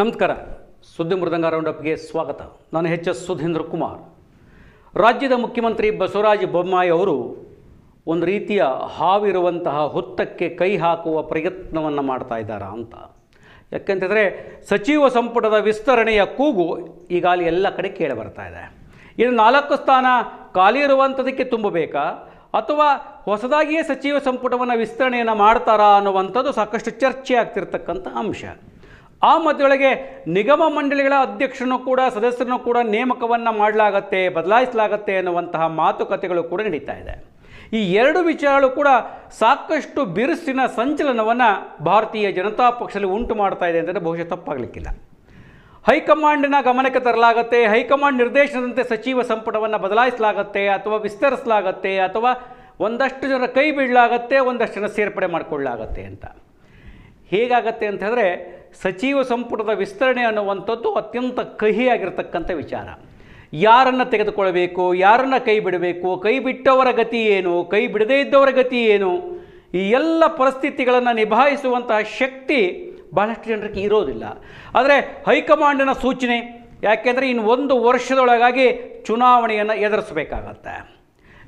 ನಮಸ್ಕಾರ ಸುದ್ದಿ ಮೃದಂಗ ರೌಂಡಪ್ಗೆ ಸ್ವಾಗತ ನಾನು ಹೆಚ್ ಎಸ್ ಸುಧೀಂದ್ರ ಕುಮಾರ್ ರಾಜ್ಯದ ಮುಖ್ಯಮಂತ್ರಿ ಬಸವರಾಜ ಬೊಮ್ಮಾಯಿ ಅವರು ಒಂದು ರೀತಿಯ ಹಾವಿರುವಂತಹ ಹುತ್ತಕ್ಕೆ ಕೈ ಹಾಕುವ ಪ್ರಯತ್ನವನ್ನು ಮಾಡ್ತಾ ಇದ್ದಾರಾ ಅಂತ ಯಾಕೆಂತಂದರೆ ಸಚಿವ ಸಂಪುಟದ ವಿಸ್ತರಣೆಯ ಕೂಗು ಈಗಾಗಲೇ ಎಲ್ಲ ಕಡೆ ಕೇಳಿ ಬರ್ತಾ ಇದೆ ಇದು ನಾಲ್ಕು ಸ್ಥಾನ ಖಾಲಿ ಇರುವಂಥದಕ್ಕೆ ತುಂಬಬೇಕಾ ಅಥವಾ ಹೊಸದಾಗಿಯೇ ಸಚಿವ ಸಂಪುಟವನ್ನು ವಿಸ್ತರಣೆಯನ್ನು ಮಾಡ್ತಾರಾ ಅನ್ನುವಂಥದ್ದು ಸಾಕಷ್ಟು ಚರ್ಚೆ ಆಗ್ತಿರ್ತಕ್ಕಂಥ ಅಂಶ ಆ ಮಧ್ಯೊಳಗೆ ನಿಗಮ ಮಂಡಳಿಗಳ ಅಧ್ಯಕ್ಷರನ್ನು ಕೂಡ ಸದಸ್ಯರನ್ನು ಕೂಡ ನೇಮಕವನ್ನು ಮಾಡಲಾಗತ್ತೆ ಬದಲಾಯಿಸಲಾಗತ್ತೆ ಅನ್ನುವಂತಹ ಮಾತುಕತೆಗಳು ಕೂಡ ನಡೀತಾ ಇದೆ ಈ ಎರಡು ವಿಚಾರಗಳು ಕೂಡ ಸಾಕಷ್ಟು ಬಿರುಸಿನ ಸಂಚಲನವನ್ನು ಭಾರತೀಯ ಜನತಾ ಪಕ್ಷದಲ್ಲಿ ಉಂಟು ಮಾಡ್ತಾ ಇದೆ ಅಂತಂದರೆ ಬಹುಶಃ ತಪ್ಪಾಗಲಿಕ್ಕಿಲ್ಲ ಹೈಕಮಾಂಡಿನ ಗಮನಕ್ಕೆ ತರಲಾಗುತ್ತೆ ಹೈಕಮಾಂಡ್ ನಿರ್ದೇಶನದಂತೆ ಸಚಿವ ಸಂಪುಟವನ್ನು ಬದಲಾಯಿಸಲಾಗತ್ತೆ ಅಥವಾ ವಿಸ್ತರಿಸಲಾಗತ್ತೆ ಅಥವಾ ಒಂದಷ್ಟು ಜನ ಕೈ ಬಿಡಲಾಗತ್ತೆ ಒಂದಷ್ಟು ಜನ ಸೇರ್ಪಡೆ ಮಾಡಿಕೊಳ್ಳಲಾಗತ್ತೆ ಅಂತ ಹೇಗಾಗತ್ತೆ ಅಂತ ಹೇಳಿದ್ರೆ ಸಚಿವ ಸಂಪುಟದ ವಿಸ್ತರಣೆ ಅನ್ನುವಂಥದ್ದು ಅತ್ಯಂತ ಕಹಿಯಾಗಿರ್ತಕ್ಕಂಥ ವಿಚಾರ ಯಾರನ್ನು ತೆಗೆದುಕೊಳ್ಬೇಕು ಯಾರನ್ನು ಕೈ ಬಿಡಬೇಕು ಕೈ ಬಿಟ್ಟವರ ಗತಿ ಏನು ಕೈ ಬಿಡದೇ ಇದ್ದವರ ಗತಿ ಏನು ಈ ಎಲ್ಲ ಪರಿಸ್ಥಿತಿಗಳನ್ನು ನಿಭಾಯಿಸುವಂತಹ ಶಕ್ತಿ ಬಹಳಷ್ಟು ಜನರಿಗೆ ಇರೋದಿಲ್ಲ ಆದರೆ ಹೈಕಮಾಂಡಿನ ಸೂಚನೆ ಯಾಕೆಂದರೆ ಇನ್ನು ಒಂದು ವರ್ಷದೊಳಗಾಗಿ ಚುನಾವಣೆಯನ್ನು ಎದುರಿಸಬೇಕಾಗತ್ತೆ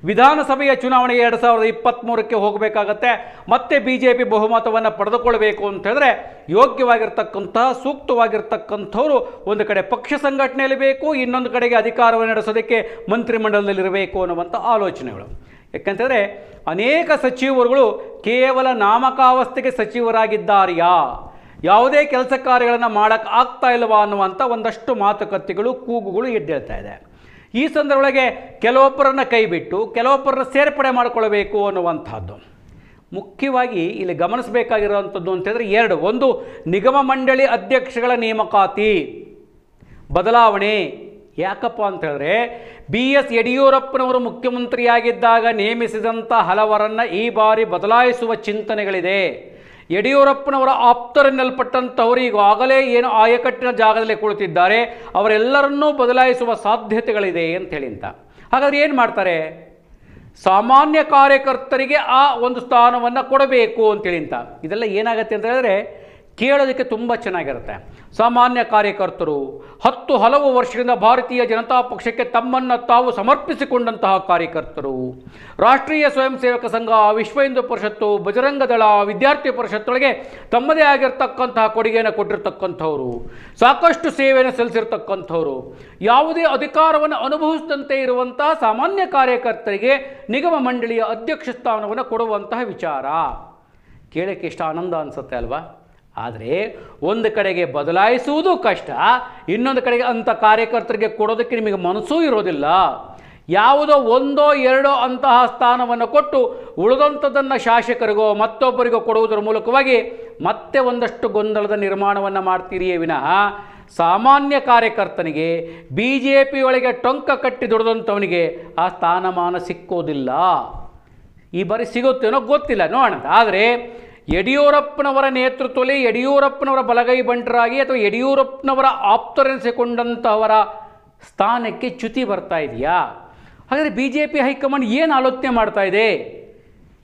ವಿಧಾನಸಭೆಯ ಚುನಾವಣೆ ಎರಡು ಸಾವಿರದ ಇಪ್ಪತ್ತ್ಮೂರಕ್ಕೆ ಹೋಗಬೇಕಾಗತ್ತೆ ಮತ್ತೆ ಬಿ ಜೆ ಪಿ ಬಹುಮತವನ್ನು ಪಡೆದುಕೊಳ್ಬೇಕು ಅಂತ ಹೇಳಿದ್ರೆ ಯೋಗ್ಯವಾಗಿರ್ತಕ್ಕಂತಹ ಸೂಕ್ತವಾಗಿರ್ತಕ್ಕಂಥವ್ರು ಒಂದು ಕಡೆ ಪಕ್ಷ ಸಂಘಟನೆಯಲ್ಲಿ ಬೇಕು ಇನ್ನೊಂದು ಕಡೆಗೆ ಅಧಿಕಾರವನ್ನು ನಡೆಸೋದಕ್ಕೆ ಮಂತ್ರಿಮಂಡಲದಲ್ಲಿರಬೇಕು ಅನ್ನುವಂಥ ಆಲೋಚನೆಗಳು ಯಾಕಂತಂದರೆ ಅನೇಕ ಸಚಿವರುಗಳು ಕೇವಲ ನಾಮಕಾವಸ್ಥೆಗೆ ಸಚಿವರಾಗಿದ್ದಾರೆಯಾ ಯಾವುದೇ ಕೆಲಸ ಕಾರ್ಯಗಳನ್ನು ಮಾಡೋಕ್ಕೆ ಆಗ್ತಾ ಇಲ್ವಾ ಅನ್ನುವಂಥ ಒಂದಷ್ಟು ಮಾತುಕತೆಗಳು ಕೂಗುಗಳು ಎದ್ದೇಳ್ತಾ ಇದೆ ಈ ಸಂದರ್ಭೊಳಗೆ ಕೆಲವೊಬ್ಬರನ್ನು ಕೈಬಿಟ್ಟು ಕೆಲವೊಬ್ಬರನ್ನ ಸೇರ್ಪಡೆ ಮಾಡಿಕೊಳ್ಬೇಕು ಅನ್ನುವಂಥದ್ದು ಮುಖ್ಯವಾಗಿ ಇಲ್ಲಿ ಗಮನಿಸಬೇಕಾಗಿರುವಂಥದ್ದು ಹೇಳಿದ್ರೆ ಎರಡು ಒಂದು ನಿಗಮ ಮಂಡಳಿ ಅಧ್ಯಕ್ಷಗಳ ನೇಮಕಾತಿ ಬದಲಾವಣೆ ಯಾಕಪ್ಪ ಅಂತ ಹೇಳಿದ್ರೆ ಬಿ ಎಸ್ ಯಡಿಯೂರಪ್ಪನವರು ಮುಖ್ಯಮಂತ್ರಿಯಾಗಿದ್ದಾಗ ನೇಮಿಸಿದಂಥ ಹಲವರನ್ನು ಈ ಬಾರಿ ಬದಲಾಯಿಸುವ ಚಿಂತನೆಗಳಿದೆ ಯಡಿಯೂರಪ್ಪನವರ ಆಪ್ತರೆನ್ನಲ್ಪಟ್ಟಂಥವರು ಈಗಾಗಲೇ ಏನು ಆಯಕಟ್ಟಿನ ಜಾಗದಲ್ಲಿ ಕುಳಿತಿದ್ದಾರೆ ಅವರೆಲ್ಲರನ್ನೂ ಬದಲಾಯಿಸುವ ಸಾಧ್ಯತೆಗಳಿದೆ ಅಂತ ಹಾಗಾದರೆ ಏನು ಮಾಡ್ತಾರೆ ಸಾಮಾನ್ಯ ಕಾರ್ಯಕರ್ತರಿಗೆ ಆ ಒಂದು ಸ್ಥಾನವನ್ನು ಕೊಡಬೇಕು ಅಂತ ಇದೆಲ್ಲ ಏನಾಗುತ್ತೆ ಅಂತ ಹೇಳಿದ್ರೆ ಕೇಳೋದಕ್ಕೆ ತುಂಬ ಚೆನ್ನಾಗಿರುತ್ತೆ ಸಾಮಾನ್ಯ ಕಾರ್ಯಕರ್ತರು ಹತ್ತು ಹಲವು ವರ್ಷದಿಂದ ಭಾರತೀಯ ಜನತಾ ಪಕ್ಷಕ್ಕೆ ತಮ್ಮನ್ನು ತಾವು ಸಮರ್ಪಿಸಿಕೊಂಡಂತಹ ಕಾರ್ಯಕರ್ತರು ರಾಷ್ಟ್ರೀಯ ಸ್ವಯಂ ಸೇವಕ ಸಂಘ ವಿಶ್ವ ಹಿಂದೂ ಪರಿಷತ್ತು ಬಜರಂಗ ದಳ ವಿದ್ಯಾರ್ಥಿ ಪರಿಷತ್ತೊಳಗೆ ತಮ್ಮದೇ ಆಗಿರ್ತಕ್ಕಂತಹ ಕೊಡುಗೆಯನ್ನು ಕೊಟ್ಟಿರ್ತಕ್ಕಂಥವ್ರು ಸಾಕಷ್ಟು ಸೇವೆಯನ್ನು ಸಲ್ಲಿಸಿರ್ತಕ್ಕಂಥವ್ರು ಯಾವುದೇ ಅಧಿಕಾರವನ್ನು ಅನುಭವಿಸಿದಂತೆ ಇರುವಂತಹ ಸಾಮಾನ್ಯ ಕಾರ್ಯಕರ್ತರಿಗೆ ನಿಗಮ ಮಂಡಳಿಯ ಅಧ್ಯಕ್ಷ ಸ್ಥಾನವನ್ನು ಕೊಡುವಂತಹ ವಿಚಾರ ಕೇಳಕ್ಕೆ ಎಷ್ಟು ಆನಂದ ಅನಿಸುತ್ತೆ ಅಲ್ವಾ ಆದರೆ ಒಂದು ಕಡೆಗೆ ಬದಲಾಯಿಸುವುದು ಕಷ್ಟ ಇನ್ನೊಂದು ಕಡೆಗೆ ಅಂಥ ಕಾರ್ಯಕರ್ತರಿಗೆ ಕೊಡೋದಕ್ಕೆ ನಿಮಗೆ ಮನಸ್ಸೂ ಇರೋದಿಲ್ಲ ಯಾವುದೋ ಒಂದೋ ಎರಡೋ ಅಂತಹ ಸ್ಥಾನವನ್ನು ಕೊಟ್ಟು ಉಳಿದಂಥದ್ದನ್ನು ಶಾಸಕರಿಗೋ ಮತ್ತೊಬ್ಬರಿಗೋ ಕೊಡುವುದರ ಮೂಲಕವಾಗಿ ಮತ್ತೆ ಒಂದಷ್ಟು ಗೊಂದಲದ ನಿರ್ಮಾಣವನ್ನು ಮಾಡ್ತೀರಿಯೇ ವಿನಃ ಸಾಮಾನ್ಯ ಕಾರ್ಯಕರ್ತನಿಗೆ ಬಿ ಜೆ ಪಿ ಒಳಗೆ ಟೊಂಕ ಕಟ್ಟಿ ದುಡಿದಂಥವನಿಗೆ ಆ ಸ್ಥಾನಮಾನ ಸಿಕ್ಕೋದಿಲ್ಲ ಈ ಬಾರಿ ಸಿಗುತ್ತೇನೋ ಗೊತ್ತಿಲ್ಲ ನೋಡೋಣ ಆದರೆ ಯಡಿಯೂರಪ್ಪನವರ ನೇತೃತ್ವದಲ್ಲಿ ಯಡಿಯೂರಪ್ಪನವರ ಬಲಗೈ ಬಂಟರಾಗಿ ಅಥವಾ ಯಡಿಯೂರಪ್ಪನವರ ಆಪ್ತರೆನಿಸಿಕೊಂಡಂಥವರ ಸ್ಥಾನಕ್ಕೆ ಚ್ಯುತಿ ಬರ್ತಾ ಇದೆಯಾ ಹಾಗಾದರೆ ಬಿ ಜೆ ಪಿ ಹೈಕಮಾಂಡ್ ಏನು ಆಲೋಚನೆ ಮಾಡ್ತಾ ಇದೆ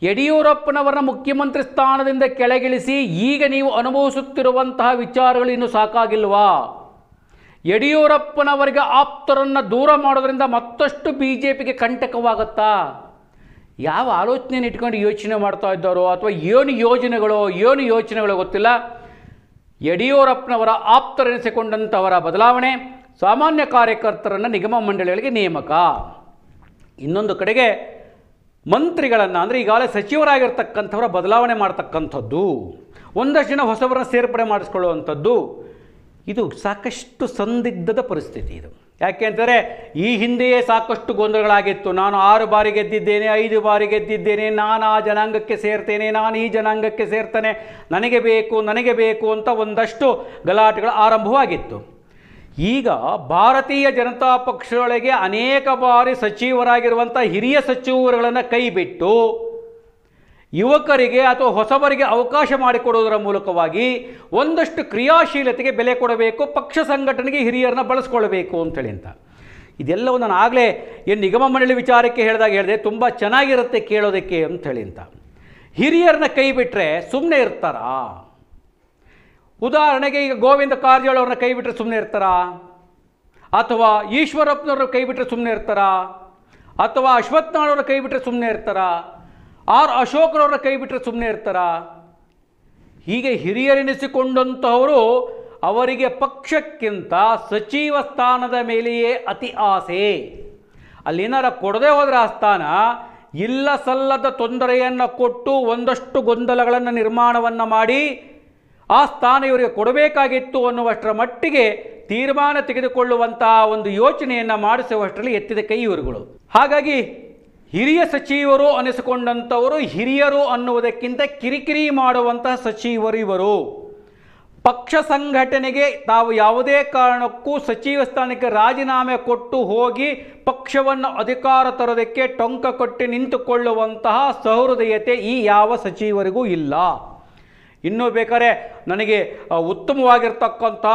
ಯಡಿಯೂರಪ್ಪನವರನ್ನ ಮುಖ್ಯಮಂತ್ರಿ ಸ್ಥಾನದಿಂದ ಕೆಳಗಿಳಿಸಿ ಈಗ ನೀವು ಅನುಭವಿಸುತ್ತಿರುವಂತಹ ವಿಚಾರಗಳು ಇನ್ನೂ ಸಾಕಾಗಿಲ್ವಾ ಯಡಿಯೂರಪ್ಪನವರಿಗೆ ಆಪ್ತರನ್ನು ದೂರ ಮಾಡೋದರಿಂದ ಮತ್ತಷ್ಟು ಬಿ ಜೆ ಪಿಗೆ ಕಂಟಕವಾಗುತ್ತಾ ಯಾವ ಆಲೋಚನೆಯನ್ನು ಇಟ್ಕೊಂಡು ಯೋಚನೆ ಮಾಡ್ತಾ ಇದ್ದಾರೋ ಅಥವಾ ಏನು ಯೋಜನೆಗಳು ಏನು ಯೋಚನೆಗಳು ಗೊತ್ತಿಲ್ಲ ಯಡಿಯೂರಪ್ಪನವರ ಆಪ್ತರೆನಿಸಿಕೊಂಡಂಥವರ ಬದಲಾವಣೆ ಸಾಮಾನ್ಯ ಕಾರ್ಯಕರ್ತರನ್ನು ನಿಗಮ ಮಂಡಳಿಗಳಿಗೆ ನೇಮಕ ಇನ್ನೊಂದು ಕಡೆಗೆ ಮಂತ್ರಿಗಳನ್ನು ಅಂದರೆ ಈಗಾಗಲೇ ಸಚಿವರಾಗಿರ್ತಕ್ಕಂಥವರ ಬದಲಾವಣೆ ಮಾಡ್ತಕ್ಕಂಥದ್ದು ಒಂದಷ್ಟು ಜನ ಹೊಸಬರನ್ನ ಸೇರ್ಪಡೆ ಮಾಡಿಸ್ಕೊಳ್ಳುವಂಥದ್ದು ಇದು ಸಾಕಷ್ಟು ಸಂದಿಗ್ಧದ ಪರಿಸ್ಥಿತಿ ಇದು ಯಾಕೆಂದರೆ ಈ ಹಿಂದೆಯೇ ಸಾಕಷ್ಟು ಗೊಂದಲಗಳಾಗಿತ್ತು ನಾನು ಆರು ಬಾರಿ ಗೆದ್ದಿದ್ದೇನೆ ಐದು ಬಾರಿ ಗೆದ್ದಿದ್ದೇನೆ ನಾನು ಆ ಜನಾಂಗಕ್ಕೆ ಸೇರ್ತೇನೆ ನಾನು ಈ ಜನಾಂಗಕ್ಕೆ ಸೇರ್ತೇನೆ ನನಗೆ ಬೇಕು ನನಗೆ ಬೇಕು ಅಂತ ಒಂದಷ್ಟು ಗಲಾಟೆಗಳು ಆರಂಭವಾಗಿತ್ತು ಈಗ ಭಾರತೀಯ ಜನತಾ ಪಕ್ಷದೊಳಗೆ ಅನೇಕ ಬಾರಿ ಸಚಿವರಾಗಿರುವಂಥ ಹಿರಿಯ ಸಚಿವರುಗಳನ್ನು ಕೈಬಿಟ್ಟು ಯುವಕರಿಗೆ ಅಥವಾ ಹೊಸಬರಿಗೆ ಅವಕಾಶ ಮಾಡಿಕೊಡುವುದರ ಮೂಲಕವಾಗಿ ಒಂದಷ್ಟು ಕ್ರಿಯಾಶೀಲತೆಗೆ ಬೆಲೆ ಕೊಡಬೇಕು ಪಕ್ಷ ಸಂಘಟನೆಗೆ ಹಿರಿಯರನ್ನ ಬಳಸ್ಕೊಳ್ಬೇಕು ಅಂತೇಳಿ ಅಂತ ಇದೆಲ್ಲವೂ ನಾನು ಆಗಲೇ ಏನು ನಿಗಮ ಮಂಡಳಿ ವಿಚಾರಕ್ಕೆ ಹೇಳಿದಾಗ ಹೇಳಿದೆ ತುಂಬ ಚೆನ್ನಾಗಿರುತ್ತೆ ಕೇಳೋದಕ್ಕೆ ಹೇಳಿ ಅಂತ ಹಿರಿಯರನ್ನ ಕೈ ಬಿಟ್ಟರೆ ಸುಮ್ಮನೆ ಇರ್ತಾರಾ ಉದಾಹರಣೆಗೆ ಈಗ ಗೋವಿಂದ ಕಾರಜೋಳವ್ರನ್ನ ಕೈ ಬಿಟ್ಟರೆ ಸುಮ್ಮನೆ ಇರ್ತಾರಾ ಅಥವಾ ಈಶ್ವರಪ್ಪನವ್ರನ್ನ ಕೈ ಬಿಟ್ಟರೆ ಸುಮ್ಮನೆ ಇರ್ತಾರಾ ಅಥವಾ ಅಶ್ವತ್ಥನಾಳವ್ರನ್ನ ಕೈ ಬಿಟ್ಟರೆ ಸುಮ್ಮನೆ ಇರ್ತಾರಾ ಆರ್ ಅಶೋಕ್ರವರ ಕೈ ಬಿಟ್ಟರೆ ಸುಮ್ಮನೆ ಇರ್ತಾರ ಹೀಗೆ ಹಿರಿಯರೆನಿಸಿಕೊಂಡಂತಹವರು ಅವರಿಗೆ ಪಕ್ಷಕ್ಕಿಂತ ಸಚಿವ ಸ್ಥಾನದ ಮೇಲೆಯೇ ಅತಿ ಆಸೆ ಅಲ್ಲಿ ಅಲ್ಲೇನಾರ ಕೊಡದೆ ಹೋದರೆ ಆ ಸ್ಥಾನ ಇಲ್ಲ ಸಲ್ಲದ ತೊಂದರೆಯನ್ನು ಕೊಟ್ಟು ಒಂದಷ್ಟು ಗೊಂದಲಗಳನ್ನು ನಿರ್ಮಾಣವನ್ನು ಮಾಡಿ ಆ ಸ್ಥಾನ ಇವರಿಗೆ ಕೊಡಬೇಕಾಗಿತ್ತು ಅನ್ನುವಷ್ಟರ ಮಟ್ಟಿಗೆ ತೀರ್ಮಾನ ತೆಗೆದುಕೊಳ್ಳುವಂತಹ ಒಂದು ಯೋಚನೆಯನ್ನು ಮಾಡಿಸುವಷ್ಟರಲ್ಲಿ ಎತ್ತಿದ ಕೈ ಇವರುಗಳು ಹಾಗಾಗಿ ಹಿರಿಯ ಸಚಿವರು ಅನಿಸಿಕೊಂಡಂಥವರು ಹಿರಿಯರು ಅನ್ನುವುದಕ್ಕಿಂತ ಕಿರಿಕಿರಿ ಮಾಡುವಂತಹ ಸಚಿವರಿವರು ಪಕ್ಷ ಸಂಘಟನೆಗೆ ತಾವು ಯಾವುದೇ ಕಾರಣಕ್ಕೂ ಸಚಿವ ಸ್ಥಾನಕ್ಕೆ ರಾಜೀನಾಮೆ ಕೊಟ್ಟು ಹೋಗಿ ಪಕ್ಷವನ್ನು ಅಧಿಕಾರ ತರೋದಕ್ಕೆ ಟೊಂಕ ಕೊಟ್ಟು ನಿಂತುಕೊಳ್ಳುವಂತಹ ಸಹೃದಯತೆ ಈ ಯಾವ ಸಚಿವರಿಗೂ ಇಲ್ಲ ಇನ್ನೂ ಬೇಕಾದ್ರೆ ನನಗೆ ಉತ್ತಮವಾಗಿರ್ತಕ್ಕಂಥ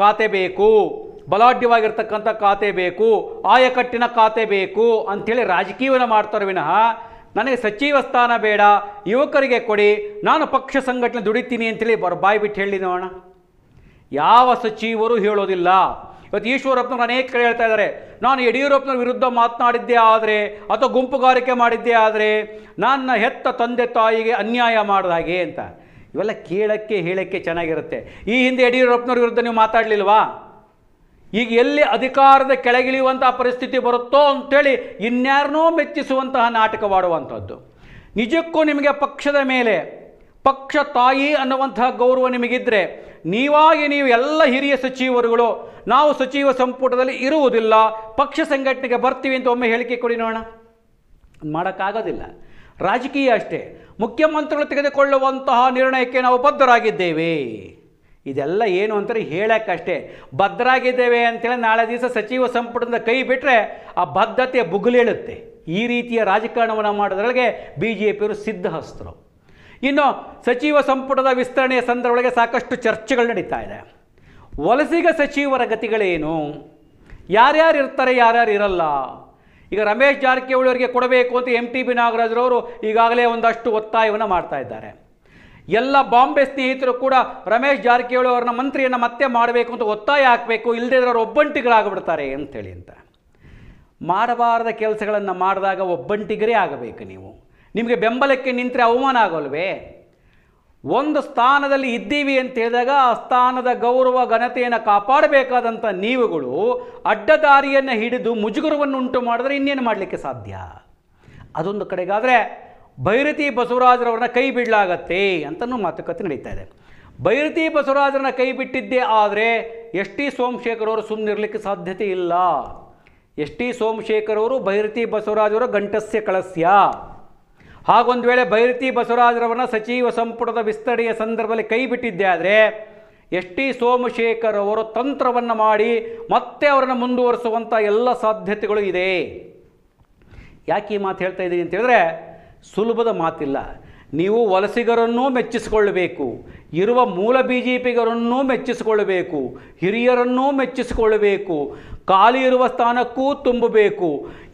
ಖಾತೆ ಬೇಕು ಬಲಾಢ್ಯವಾಗಿರ್ತಕ್ಕಂಥ ಖಾತೆ ಬೇಕು ಆಯಕಟ್ಟಿನ ಖಾತೆ ಬೇಕು ಅಂಥೇಳಿ ರಾಜಕೀಯವನ್ನು ಮಾಡ್ತಾರೆ ವಿನಃ ನನಗೆ ಸಚಿವ ಸ್ಥಾನ ಬೇಡ ಯುವಕರಿಗೆ ಕೊಡಿ ನಾನು ಪಕ್ಷ ಸಂಘಟನೆ ದುಡಿತೀನಿ ಅಂತೇಳಿ ಬರ್ ಬಾಯಿ ಬಿಟ್ಟು ಹೇಳಿ ಯಾವ ಸಚಿವರು ಹೇಳೋದಿಲ್ಲ ಇವತ್ತು ಈಶ್ವರಪ್ಪನವ್ರು ಅನೇಕ ಕಡೆ ಹೇಳ್ತಾ ಇದ್ದಾರೆ ನಾನು ಯಡಿಯೂರಪ್ಪನವ್ರ ವಿರುದ್ಧ ಮಾತನಾಡಿದ್ದೇ ಆದರೆ ಅಥವಾ ಗುಂಪುಗಾರಿಕೆ ಮಾಡಿದ್ದೇ ಆದರೆ ನನ್ನ ಹೆತ್ತ ತಂದೆ ತಾಯಿಗೆ ಅನ್ಯಾಯ ಮಾಡಿದ ಹಾಗೆ ಅಂತ ಇವೆಲ್ಲ ಕೇಳೋಕ್ಕೆ ಹೇಳೋಕ್ಕೆ ಚೆನ್ನಾಗಿರುತ್ತೆ ಈ ಹಿಂದೆ ಯಡಿಯೂರಪ್ಪನವ್ರ ವಿರುದ್ಧ ನೀವು ಮಾತಾಡಲಿಲ್ವಾ ಈಗ ಎಲ್ಲಿ ಅಧಿಕಾರದ ಕೆಳಗಿಳಿಯುವಂತಹ ಪರಿಸ್ಥಿತಿ ಬರುತ್ತೋ ಅಂತೇಳಿ ಇನ್ಯಾರನ್ನೂ ಮೆಚ್ಚಿಸುವಂತಹ ನಾಟಕವಾಡುವಂಥದ್ದು ನಿಜಕ್ಕೂ ನಿಮಗೆ ಪಕ್ಷದ ಮೇಲೆ ಪಕ್ಷ ತಾಯಿ ಅನ್ನುವಂತಹ ಗೌರವ ನಿಮಗಿದ್ದರೆ ನೀವಾಗಿ ನೀವು ಎಲ್ಲ ಹಿರಿಯ ಸಚಿವರುಗಳು ನಾವು ಸಚಿವ ಸಂಪುಟದಲ್ಲಿ ಇರುವುದಿಲ್ಲ ಪಕ್ಷ ಸಂಘಟನೆಗೆ ಬರ್ತೀವಿ ಅಂತ ಒಮ್ಮೆ ಹೇಳಿಕೆ ಕೊಡಿ ನೋಡೋಣ ಮಾಡೋಕ್ಕಾಗೋದಿಲ್ಲ ರಾಜಕೀಯ ಅಷ್ಟೇ ಮುಖ್ಯಮಂತ್ರಿಗಳು ತೆಗೆದುಕೊಳ್ಳುವಂತಹ ನಿರ್ಣಯಕ್ಕೆ ನಾವು ಬದ್ಧರಾಗಿದ್ದೇವೆ ಇದೆಲ್ಲ ಏನು ಅಂತಾರೆ ಹೇಳೋಕ್ಕಷ್ಟೇ ಭದ್ರಾಗಿದ್ದೇವೆ ಅಂತೇಳಿ ನಾಳೆ ದಿವಸ ಸಚಿವ ಸಂಪುಟದಿಂದ ಕೈ ಬಿಟ್ಟರೆ ಆ ಬದ್ಧತೆ ಬುಗುಲೇಳುತ್ತೆ ಈ ರೀತಿಯ ರಾಜಕಾರಣವನ್ನು ಮಾಡೋದ್ರೊಳಗೆ ಬಿ ಜೆ ಪಿಯವರು ಸಿದ್ಧಹಸ್ತರು ಇನ್ನು ಸಚಿವ ಸಂಪುಟದ ವಿಸ್ತರಣೆಯ ಸಂದರ್ಭಗಳಿಗೆ ಸಾಕಷ್ಟು ಚರ್ಚೆಗಳು ನಡೀತಾ ಇದೆ ವಲಸಿಗ ಸಚಿವರ ಗತಿಗಳೇನು ಯಾರ್ಯಾರು ಇರ್ತಾರೆ ಯಾರ್ಯಾರು ಇರಲ್ಲ ಈಗ ರಮೇಶ್ ಜಾರಕಿಹೊಳಿ ಅವರಿಗೆ ಕೊಡಬೇಕು ಅಂತ ಎಂ ಟಿ ಬಿ ನಾಗರಾಜರವರು ಈಗಾಗಲೇ ಒಂದಷ್ಟು ಒತ್ತಾಯವನ್ನು ಮಾಡ್ತಾ ಇದ್ದಾರೆ ಎಲ್ಲ ಬಾಂಬೆ ಸ್ನೇಹಿತರು ಕೂಡ ರಮೇಶ್ ಜಾರಕಿಹೊಳಿ ಅವ್ರನ್ನ ಮಂತ್ರಿಯನ್ನು ಮತ್ತೆ ಮಾಡಬೇಕು ಅಂತ ಒತ್ತಾಯ ಹಾಕಬೇಕು ಇಲ್ಲದೇ ಅವರು ಒಬ್ಬಂಟಿಗಳಾಗ್ಬಿಡ್ತಾರೆ ಅಂತೇಳಿ ಅಂತ ಮಾಡಬಾರದ ಕೆಲಸಗಳನ್ನು ಮಾಡಿದಾಗ ಒಬ್ಬಂಟಿಗರೇ ಆಗಬೇಕು ನೀವು ನಿಮಗೆ ಬೆಂಬಲಕ್ಕೆ ನಿಂತರೆ ಅವಮಾನ ಆಗೋಲ್ವೇ ಒಂದು ಸ್ಥಾನದಲ್ಲಿ ಇದ್ದೀವಿ ಅಂತ ಹೇಳಿದಾಗ ಆ ಸ್ಥಾನದ ಗೌರವ ಘನತೆಯನ್ನು ಕಾಪಾಡಬೇಕಾದಂಥ ನೀವುಗಳು ಅಡ್ಡದಾರಿಯನ್ನು ಹಿಡಿದು ಮುಜುಗುರವನ್ನು ಉಂಟು ಮಾಡಿದ್ರೆ ಇನ್ನೇನು ಮಾಡಲಿಕ್ಕೆ ಸಾಧ್ಯ ಅದೊಂದು ಕಡೆಗಾದರೆ ಭೈರತಿ ಬಸವರಾಜರವ್ರನ್ನ ಕೈ ಬಿಡಲಾಗತ್ತೆ ಅಂತಲೂ ಮಾತುಕತೆ ನಡೀತಾ ಇದೆ ಭೈರತಿ ಬಸವರಾಜರನ್ನ ಕೈ ಬಿಟ್ಟಿದ್ದೇ ಆದರೆ ಎಸ್ ಟಿ ಸೋಮಶೇಖರ್ ಅವರು ಸುಮ್ಮನಿರಲಿಕ್ಕೆ ಸಾಧ್ಯತೆ ಇಲ್ಲ ಎಸ್ ಟಿ ಸೋಮಶೇಖರ್ ಅವರು ಭೈರತಿ ಬಸವರಾಜವರ ಗಂಟಸ್ಯ ಕಳಸ್ಯ ಹಾಗೊಂದು ವೇಳೆ ಭೈರತಿ ಬಸವರಾಜರವರನ್ನ ಸಚಿವ ಸಂಪುಟದ ವಿಸ್ತರಣೆಯ ಸಂದರ್ಭದಲ್ಲಿ ಕೈ ಬಿಟ್ಟಿದ್ದೆ ಆದರೆ ಎಸ್ ಟಿ ಸೋಮಶೇಖರ್ ಅವರು ತಂತ್ರವನ್ನು ಮಾಡಿ ಮತ್ತೆ ಅವರನ್ನು ಮುಂದುವರಿಸುವಂಥ ಎಲ್ಲ ಸಾಧ್ಯತೆಗಳು ಇದೆ ಯಾಕೆ ಈ ಮಾತು ಹೇಳ್ತಾ ಇದ್ದೀನಿ ಅಂತ ಹೇಳಿದ್ರೆ ಸುಲಭದ ಮಾತಿಲ್ಲ ನೀವು ವಲಸಿಗರನ್ನೂ ಮೆಚ್ಚಿಸಿಕೊಳ್ಳಬೇಕು ಇರುವ ಮೂಲ ಬಿ ಜೆ ಪಿಗರನ್ನೂ ಮೆಚ್ಚಿಸಿಕೊಳ್ಳಬೇಕು ಹಿರಿಯರನ್ನೂ ಮೆಚ್ಚಿಸಿಕೊಳ್ಳಬೇಕು ಖಾಲಿ ಇರುವ ಸ್ಥಾನಕ್ಕೂ ತುಂಬಬೇಕು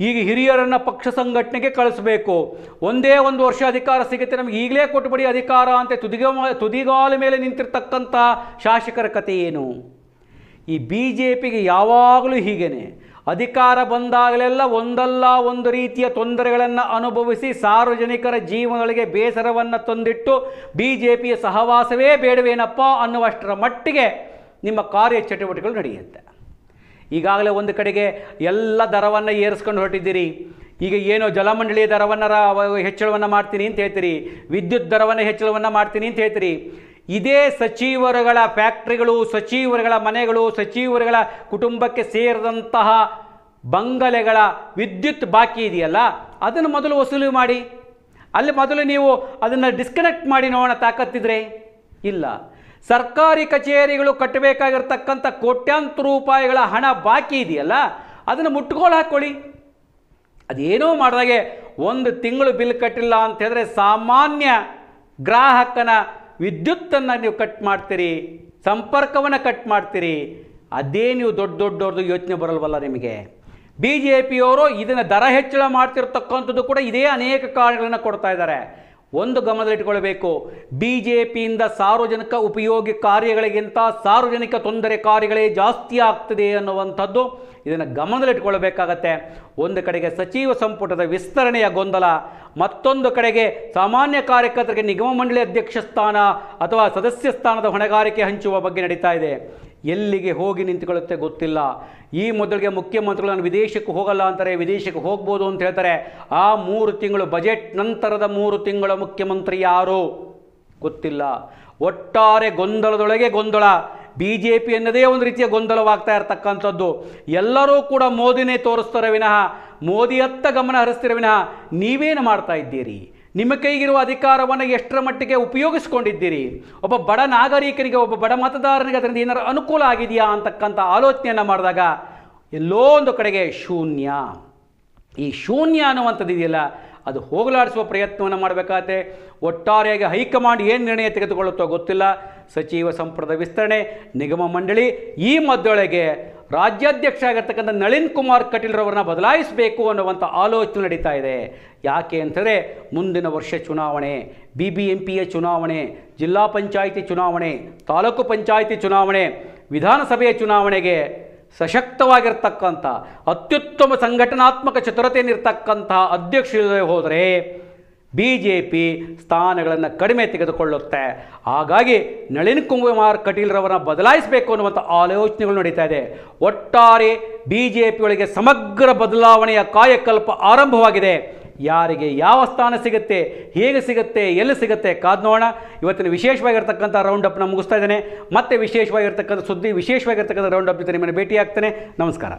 ಈಗ ಹಿರಿಯರನ್ನು ಪಕ್ಷ ಸಂಘಟನೆಗೆ ಕಳಿಸಬೇಕು ಒಂದೇ ಒಂದು ವರ್ಷ ಅಧಿಕಾರ ಸಿಗುತ್ತೆ ನಮಗೆ ಈಗಲೇ ಕೊಟ್ಟುಬಿಡಿ ಅಧಿಕಾರ ಅಂತ ತುದಿಗ ತುದಿಗಾಲ ಮೇಲೆ ನಿಂತಿರ್ತಕ್ಕಂಥ ಶಾಸಕರ ಕಥೆ ಏನು ಈ ಬಿ ಜೆ ಪಿಗೆ ಯಾವಾಗಲೂ ಹೀಗೇನೆ ಅಧಿಕಾರ ಬಂದಾಗಲೆಲ್ಲ ಒಂದಲ್ಲ ಒಂದು ರೀತಿಯ ತೊಂದರೆಗಳನ್ನು ಅನುಭವಿಸಿ ಸಾರ್ವಜನಿಕರ ಜೀವನಗಳಿಗೆ ಬೇಸರವನ್ನು ತಂದಿಟ್ಟು ಬಿ ಜೆ ಪಿಯ ಸಹವಾಸವೇ ಬೇಡವೇನಪ್ಪ ಅನ್ನುವಷ್ಟರ ಮಟ್ಟಿಗೆ ನಿಮ್ಮ ಕಾರ್ಯ ಚಟುವಟಿಕೆಗಳು ನಡೆಯುತ್ತೆ ಈಗಾಗಲೇ ಒಂದು ಕಡೆಗೆ ಎಲ್ಲ ದರವನ್ನು ಏರಿಸ್ಕೊಂಡು ಹೊರಟಿದ್ದೀರಿ ಈಗ ಏನೋ ಜಲಮಂಡಳಿಯ ದರವನ್ನು ಹೆಚ್ಚಳವನ್ನು ಮಾಡ್ತೀನಿ ಅಂತ ಹೇಳ್ತೀರಿ ವಿದ್ಯುತ್ ದರವನ್ನು ಹೆಚ್ಚಳವನ್ನು ಮಾಡ್ತೀನಿ ಅಂತ ಹೇಳ್ತೀರಿ ಇದೇ ಸಚಿವರುಗಳ ಫ್ಯಾಕ್ಟ್ರಿಗಳು ಸಚಿವರುಗಳ ಮನೆಗಳು ಸಚಿವರುಗಳ ಕುಟುಂಬಕ್ಕೆ ಸೇರಿದಂತಹ ಬಂಗಲೆಗಳ ವಿದ್ಯುತ್ ಬಾಕಿ ಇದೆಯಲ್ಲ ಅದನ್ನು ಮೊದಲು ವಸೂಲಿ ಮಾಡಿ ಅಲ್ಲಿ ಮೊದಲು ನೀವು ಅದನ್ನು ಡಿಸ್ಕನೆಕ್ಟ್ ಮಾಡಿ ನೋಡೋಣ ತಾಕತ್ತಿದ್ರೆ ಇಲ್ಲ ಸರ್ಕಾರಿ ಕಚೇರಿಗಳು ಕಟ್ಟಬೇಕಾಗಿರ್ತಕ್ಕಂಥ ಕೋಟ್ಯಾಂತರ ರೂಪಾಯಿಗಳ ಹಣ ಬಾಕಿ ಇದೆಯಲ್ಲ ಅದನ್ನು ಮುಟ್ಟುಗೋಲು ಹಾಕ್ಕೊಳ್ಳಿ ಅದೇನೋ ಮಾಡಿದಾಗೆ ಒಂದು ತಿಂಗಳು ಬಿಲ್ ಕಟ್ಟಿಲ್ಲ ಅಂತ ಹೇಳಿದ್ರೆ ಸಾಮಾನ್ಯ ಗ್ರಾಹಕನ ವಿದ್ಯುತ್ತನ್ನು ನೀವು ಕಟ್ ಮಾಡ್ತೀರಿ ಸಂಪರ್ಕವನ್ನು ಕಟ್ ಮಾಡ್ತೀರಿ ಅದೇ ನೀವು ದೊಡ್ಡ ದೊಡ್ಡವ್ರದ್ದು ಯೋಚನೆ ಬರಲ್ವಲ್ಲ ನಿಮಗೆ ಬಿ ಜೆ ಪಿಯವರು ಇದನ್ನು ದರ ಹೆಚ್ಚಳ ಮಾಡ್ತಿರ್ತಕ್ಕಂಥದ್ದು ಕೂಡ ಇದೇ ಅನೇಕ ಕಾರಣಗಳನ್ನು ಕೊಡ್ತಾ ಇದ್ದಾರೆ ಒಂದು ಗಮನದಲ್ಲಿಟ್ಟುಕೊಳ್ಬೇಕು ಬಿ ಜೆ ಪಿಯಿಂದ ಸಾರ್ವಜನಿಕ ಉಪಯೋಗಿ ಕಾರ್ಯಗಳಿಗಿಂತ ಸಾರ್ವಜನಿಕ ತೊಂದರೆ ಕಾರ್ಯಗಳೇ ಜಾಸ್ತಿ ಆಗ್ತದೆ ಅನ್ನುವಂಥದ್ದು ಇದನ್ನು ಗಮನದಲ್ಲಿಟ್ಕೊಳ್ಬೇಕಾಗತ್ತೆ ಒಂದು ಕಡೆಗೆ ಸಚಿವ ಸಂಪುಟದ ವಿಸ್ತರಣೆಯ ಗೊಂದಲ ಮತ್ತೊಂದು ಕಡೆಗೆ ಸಾಮಾನ್ಯ ಕಾರ್ಯಕರ್ತರಿಗೆ ನಿಗಮ ಮಂಡಳಿ ಅಧ್ಯಕ್ಷ ಸ್ಥಾನ ಅಥವಾ ಸದಸ್ಯ ಸ್ಥಾನದ ಹೊಣೆಗಾರಿಕೆ ಹಂಚುವ ಬಗ್ಗೆ ನಡೀತಾ ಇದೆ ಎಲ್ಲಿಗೆ ಹೋಗಿ ನಿಂತುಕೊಳ್ಳುತ್ತೆ ಗೊತ್ತಿಲ್ಲ ಈ ಮೊದಲಿಗೆ ಮುಖ್ಯಮಂತ್ರಿಗಳು ನಾನು ವಿದೇಶಕ್ಕೆ ಹೋಗಲ್ಲ ಅಂತಾರೆ ವಿದೇಶಕ್ಕೆ ಹೋಗ್ಬೋದು ಅಂತ ಹೇಳ್ತಾರೆ ಆ ಮೂರು ತಿಂಗಳು ಬಜೆಟ್ ನಂತರದ ಮೂರು ತಿಂಗಳ ಮುಖ್ಯಮಂತ್ರಿ ಯಾರು ಗೊತ್ತಿಲ್ಲ ಒಟ್ಟಾರೆ ಗೊಂದಲದೊಳಗೆ ಗೊಂದಲ ಬಿ ಜೆ ಪಿ ಎನ್ನದೇ ಒಂದು ರೀತಿಯ ಗೊಂದಲವಾಗ್ತಾ ಇರತಕ್ಕಂಥದ್ದು ಎಲ್ಲರೂ ಕೂಡ ಮೋದಿನೇ ತೋರಿಸ್ತಾರೆ ವಿನಃ ಮೋದಿಯತ್ತ ಗಮನ ಹರಿಸ್ತಿರೋ ವಿನಃ ನೀವೇನು ಮಾಡ್ತಾ ಇದ್ದೀರಿ ನಿಮ್ಮ ಕೈಗಿರುವ ಅಧಿಕಾರವನ್ನು ಎಷ್ಟರ ಮಟ್ಟಿಗೆ ಉಪಯೋಗಿಸ್ಕೊಂಡಿದ್ದೀರಿ ಒಬ್ಬ ಬಡ ನಾಗರಿಕರಿಗೆ ಒಬ್ಬ ಬಡ ಮತದಾರನಿಗೆ ಅದರಿಂದ ಏನಾರು ಅನುಕೂಲ ಆಗಿದೆಯಾ ಅಂತಕ್ಕಂಥ ಆಲೋಚನೆಯನ್ನು ಮಾಡಿದಾಗ ಎಲ್ಲೋ ಒಂದು ಕಡೆಗೆ ಶೂನ್ಯ ಈ ಶೂನ್ಯ ಅನ್ನುವಂಥದ್ದು ಇದೆಯಲ್ಲ ಅದು ಹೋಗಲಾಡಿಸುವ ಪ್ರಯತ್ನವನ್ನು ಮಾಡಬೇಕಾದ್ರೆ ಒಟ್ಟಾರೆಯಾಗಿ ಹೈಕಮಾಂಡ್ ಏನು ನಿರ್ಣಯ ತೆಗೆದುಕೊಳ್ಳುತ್ತೋ ಗೊತ್ತಿಲ್ಲ ಸಚಿವ ಸಂಪುಟದ ವಿಸ್ತರಣೆ ನಿಗಮ ಮಂಡಳಿ ಈ ಮದ್ದೊಳಗೆ ರಾಜ್ಯಾಧ್ಯಕ್ಷ ಆಗಿರ್ತಕ್ಕಂಥ ನಳಿನ್ ಕುಮಾರ್ ಕಟೀಲ್ರವ್ರನ್ನ ಬದಲಾಯಿಸಬೇಕು ಅನ್ನುವಂಥ ಆಲೋಚನೆ ನಡೀತಾ ಇದೆ ಯಾಕೆ ಅಂತಂದರೆ ಮುಂದಿನ ವರ್ಷ ಚುನಾವಣೆ ಬಿ ಬಿ ಎಂ ಪಿಯ ಚುನಾವಣೆ ಜಿಲ್ಲಾ ಪಂಚಾಯಿತಿ ಚುನಾವಣೆ ತಾಲೂಕು ಪಂಚಾಯಿತಿ ಚುನಾವಣೆ ವಿಧಾನಸಭೆಯ ಚುನಾವಣೆಗೆ ಸಶಕ್ತವಾಗಿರ್ತಕ್ಕಂಥ ಅತ್ಯುತ್ತಮ ಸಂಘಟನಾತ್ಮಕ ಚತುರತೆಯನ್ನಿರ್ತಕ್ಕಂಥ ಅಧ್ಯಕ್ಷ ಹೋದರೆ ಬಿ ಜೆ ಪಿ ಸ್ಥಾನಗಳನ್ನು ಕಡಿಮೆ ತೆಗೆದುಕೊಳ್ಳುತ್ತೆ ಹಾಗಾಗಿ ನಳಿನ್ ಕುಮಾರ್ ಕಟೀಲ್ರವರನ್ನ ಬದಲಾಯಿಸಬೇಕು ಅನ್ನುವಂಥ ಆಲೋಚನೆಗಳು ನಡೀತಾ ಇದೆ ಒಟ್ಟಾರೆ ಬಿ ಜೆ ಪಿಯೊಳಗೆ ಸಮಗ್ರ ಬದಲಾವಣೆಯ ಕಾಯಕಲ್ಪ ಆರಂಭವಾಗಿದೆ ಯಾರಿಗೆ ಯಾವ ಸ್ಥಾನ ಸಿಗುತ್ತೆ ಹೇಗೆ ಸಿಗುತ್ತೆ ಎಲ್ಲಿ ಸಿಗುತ್ತೆ ಕಾದ್ ನೋಡೋಣ ಇವತ್ತಿನ ವಿಶೇಷವಾಗಿರ್ತಕ್ಕಂಥ ರೌಂಡಪ್ನ ಮುಗಿಸ್ತಾ ಇದ್ದೇನೆ ಮತ್ತೆ ವಿಶೇಷವಾಗಿರ್ತಕ್ಕಂಥ ಸುದ್ದಿ ವಿಶೇಷವಾಗಿರ್ತಕ್ಕಂಥ ರೌಂಡ್ ಅಪ್ ಜೊತೆ ನಿಮ್ಮನ್ನು ಭೇಟಿಯಾಗ್ತೇನೆ ನಮಸ್ಕಾರ